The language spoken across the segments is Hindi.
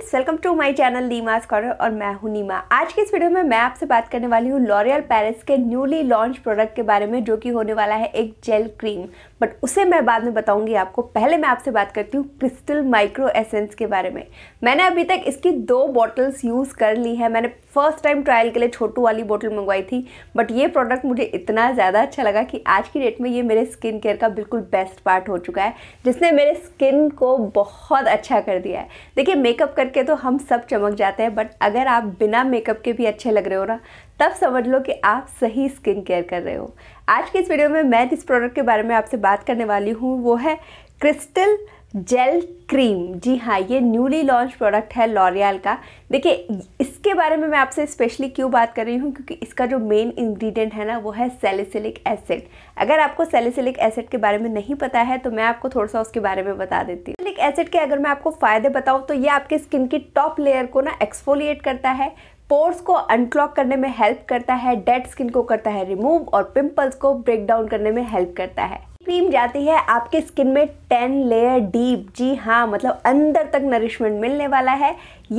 friends welcome to my channel Neema's corner और मैं हूं नीमा आज के इस वीडियो में मैं आपसे बात करने वाली हूं लॉरियल पेरिस के न्यूली लॉन्च प्रोडक्ट के बारे में जो कि होने वाला है एक जेल क्रीम बट उसे मैं बाद में बताऊंगी आपको पहले मैं आपसे बात करती हूं क्रिस्टल माइक्रो एसेंस के बारे में मैंने अभी तक इसकी दो बॉटल्स यूज़ कर ली है मैंने फर्स्ट टाइम ट्रायल के लिए छोटू वाली बोतल मंगवाई थी बट ये प्रोडक्ट मुझे इतना ज़्यादा अच्छा लगा कि आज की डेट में ये मेरे स्किन केयर का बिल्कुल बेस्ट पार्ट हो चुका है जिसने मेरे स्किन को बहुत अच्छा कर दिया है देखिए मेकअप करके तो हम सब चमक जाते हैं बट अगर आप बिना मेकअप के भी अच्छे लग रहे हो ना तब समझ लो कि आप सही स्किन केयर कर रहे हो आज की इस वीडियो में मैं जिस प्रोडक्ट के बारे में आपसे बात करने वाली हूँ वो है क्रिस्टल जेल क्रीम जी हाँ ये न्यूली लॉन्च प्रोडक्ट है लॉरियल का देखिए इसके बारे में मैं आपसे स्पेशली क्यों बात कर रही हूँ क्योंकि इसका जो मेन इंग्रेडिएंट है ना वो है सेलिसिलिक एसिड अगर आपको सेलिसिलिक एसिड के बारे में नहीं पता है तो मैं आपको थोड़ा सा उसके बारे में बता देती हूँ सेलिक एसिड के अगर मैं आपको फ़ायदे बताऊँ तो ये आपके स्किन की टॉप लेयर को ना एक्सफोलिएट करता है पोर्स को अनक्लॉक करने में हेल्प करता है डेड स्किन को करता है रिमूव और पिम्पल्स को ब्रेक डाउन करने में हेल्प करता है क्रीम जाती है आपके स्किन में टेन लेयर डीप जी हाँ मतलब अंदर तक नरिशमेंट मिलने वाला है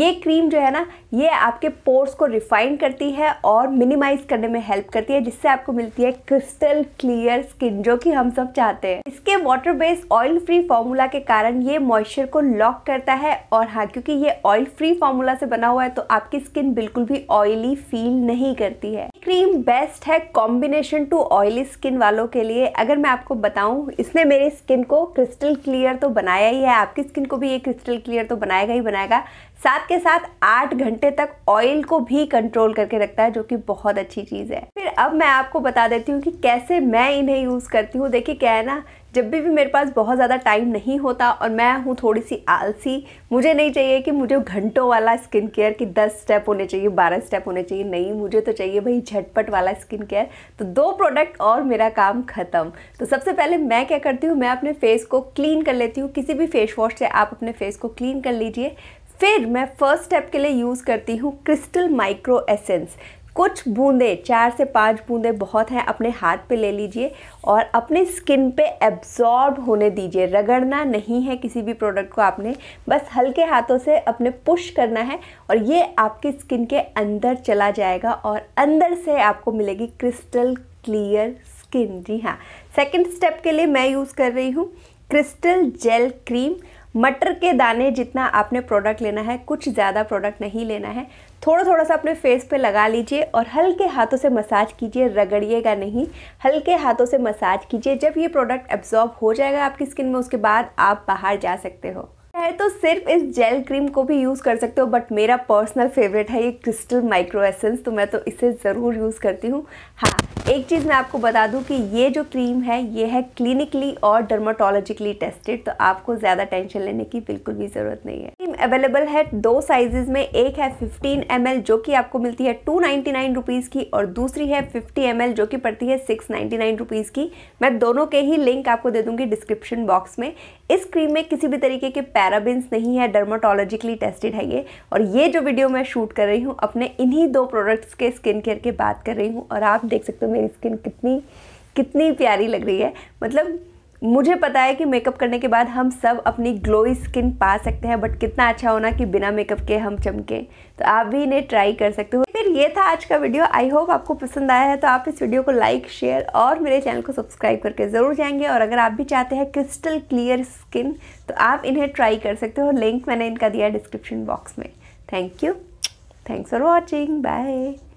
ये क्रीम जो है ना ये आपके पोर्स को रिफाइन करती है और मिनिमाइज करने में हेल्प करती है जिससे आपको मिलती है क्रिस्टल क्लियर स्किन जो कि हम सब चाहते हैं इसके water based oil free formula के कारण ये मॉइस्चर को लॉक करता है और हाँ क्योंकि ये ऑयल फ्री फॉर्मूला से बना हुआ है तो आपकी स्किन बिल्कुल भी ऑयली फील नहीं करती है क्रीम बेस्ट है कॉम्बिनेशन टू ऑयली स्किन वालों के लिए अगर मैं आपको बताऊं इसने मेरी स्किन को क्रिस्टल क्लियर तो बनाया ही है आपकी स्किन को भी ये क्रिस्टल क्लियर तो बनाएगा ही बनाएगा साथ के साथ आठ घंटे तक ऑयल को भी कंट्रोल करके रखता है जो कि बहुत अच्छी चीज़ है फिर अब मैं आपको बता देती हूँ कि कैसे मैं इन्हें यूज़ करती हूँ देखिए क्या है ना जब भी भी मेरे पास बहुत ज़्यादा टाइम नहीं होता और मैं हूँ थोड़ी सी आलसी मुझे नहीं चाहिए कि मुझे घंटों वाला स्किन केयर की दस स्टेप होने चाहिए बारह स्टेप होने चाहिए नहीं मुझे तो चाहिए भाई झटपट वाला स्किन केयर तो दो प्रोडक्ट और मेरा काम ख़त्म तो सबसे पहले मैं क्या करती हूँ मैं अपने फेस को क्लीन कर लेती हूँ किसी भी फेस वॉश से आप अपने फेस को क्लीन कर लीजिए फिर मैं फर्स्ट स्टेप के लिए यूज़ करती हूँ क्रिस्टल माइक्रो एसेंस कुछ बूंदे चार से पांच बूंदे बहुत हैं अपने हाथ पे ले लीजिए और अपने स्किन पे एब्जॉर्ब होने दीजिए रगड़ना नहीं है किसी भी प्रोडक्ट को आपने बस हल्के हाथों से अपने पुश करना है और ये आपकी स्किन के अंदर चला जाएगा और अंदर से आपको मिलेगी क्रिस्टल क्लियर स्किन जी हाँ सेकेंड स्टेप के लिए मैं यूज़ कर रही हूँ क्रिस्टल जेल क्रीम मटर के दाने जितना आपने प्रोडक्ट लेना है कुछ ज़्यादा प्रोडक्ट नहीं लेना है थोड़ा थोड़ा सा अपने फेस पे लगा लीजिए और हल्के हाथों से मसाज कीजिए रगड़िएगा नहीं हल्के हाथों से मसाज कीजिए जब ये प्रोडक्ट एब्जॉर्ब हो जाएगा आपकी स्किन में उसके बाद आप बाहर जा सकते हो है तो सिर्फ इस जेल क्रीम को भी यूज़ कर सकते हो बट मेरा पर्सनल फेवरेट है ये क्रिस्टल माइक्रो एसेंस तो मैं तो इसे ज़रूर यूज़ करती हूँ हाँ एक चीज़ मैं आपको बता दूँ कि ये जो क्रीम है ये है क्लिनिकली और डर्माटोलॉजिकली टेस्टेड तो आपको ज़्यादा टेंशन लेने की बिल्कुल भी ज़रूरत नहीं है क्रीम अवेलेबल है दो साइजेज में एक है फिफ्टीन एम जो कि आपको मिलती है टू नाइन्टी की और दूसरी है फिफ्टी एम जो कि पड़ती है सिक्स नाइन्टी की मैं दोनों के ही लिंक आपको दे दूँगी डिस्क्रिप्शन बॉक्स में इस क्रीम में किसी भी तरीके के पैर पैराबिन्स नहीं है डर्माटोलॉजिकली टेस्टेड है ये और ये जो वीडियो मैं शूट कर रही हूँ अपने इन्हीं दो प्रोडक्ट्स के स्किन केयर के बात कर रही हूँ और आप देख सकते हो मेरी स्किन कितनी कितनी प्यारी लग रही है मतलब मुझे पता है कि मेकअप करने के बाद हम सब अपनी ग्लोई स्किन पा सकते हैं बट कितना अच्छा होना कि बिना मेकअप के हम चमके तो आप भी इन्हें ट्राई कर सकते हो फिर ये था आज का वीडियो आई होप आपको पसंद आया है तो आप इस वीडियो को लाइक शेयर और मेरे चैनल को सब्सक्राइब करके ज़रूर जाएंगे और अगर आप भी चाहते हैं क्रिस्टल क्लियर स्किन तो आप इन्हें ट्राई कर सकते हो लिंक मैंने इनका दिया डिस्क्रिप्शन बॉक्स में thank you thanks for watching bye